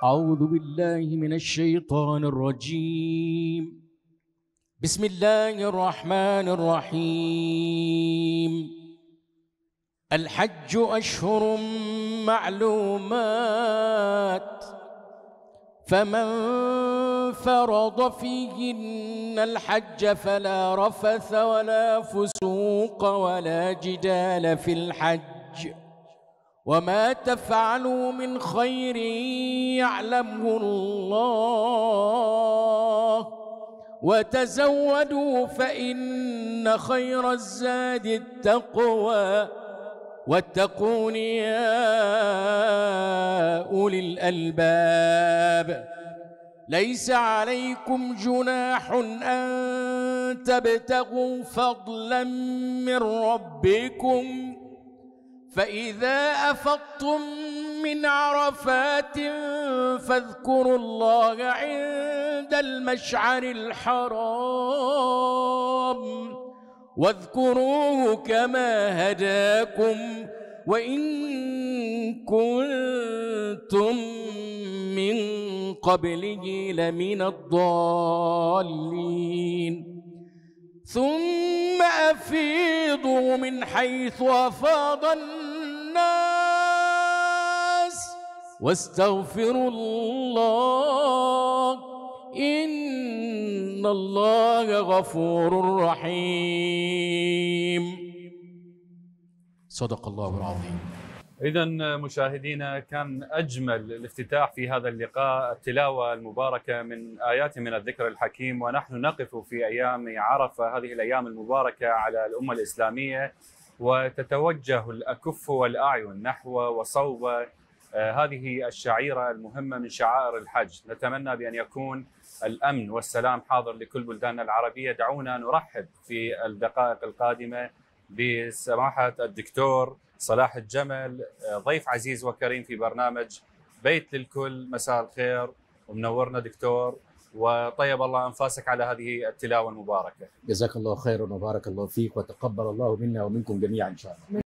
أعوذ بالله من الشيطان الرجيم بسم الله الرحمن الرحيم الحج أشهر معلومات فمن فرض فيهن الحج فلا رفث ولا فسوق ولا جدال في الحج وما تفعلوا من خير يعلمه الله وتزودوا فإن خير الزاد التقوى واتقون يا أولي الألباب ليس عليكم جناح أن تبتغوا فضلا من ربكم فإذا أفضتم من عرفات فاذكروا الله عند المشعر الحرام واذكروه كما هداكم وإن كنتم من قبله لمن الضالين ثم أفيضوا من حيث أفاض الناس واستغفروا الله إن الله غفور رحيم صدق الله العظيم إذا مشاهدينا كان أجمل الافتتاح في هذا اللقاء التلاوة المباركة من آيات من الذكر الحكيم ونحن نقف في أيام عرفة هذه الأيام المباركة على الأمة الإسلامية وتتوجه الأكف والأعين نحو وصوب آه، هذه الشعيرة المهمة من شعائر الحج نتمنى بأن يكون الأمن والسلام حاضر لكل بلداننا العربية دعونا نرحب في الدقائق القادمة بسماحه الدكتور صلاح الجمل آه، ضيف عزيز وكريم في برنامج بيت للكل مساء الخير ومنورنا دكتور وطيب الله انفاسك على هذه التلاوه المباركه. جزاك الله خيرا وبارك الله فيك وتقبل الله منا ومنكم جميعا ان شاء الله.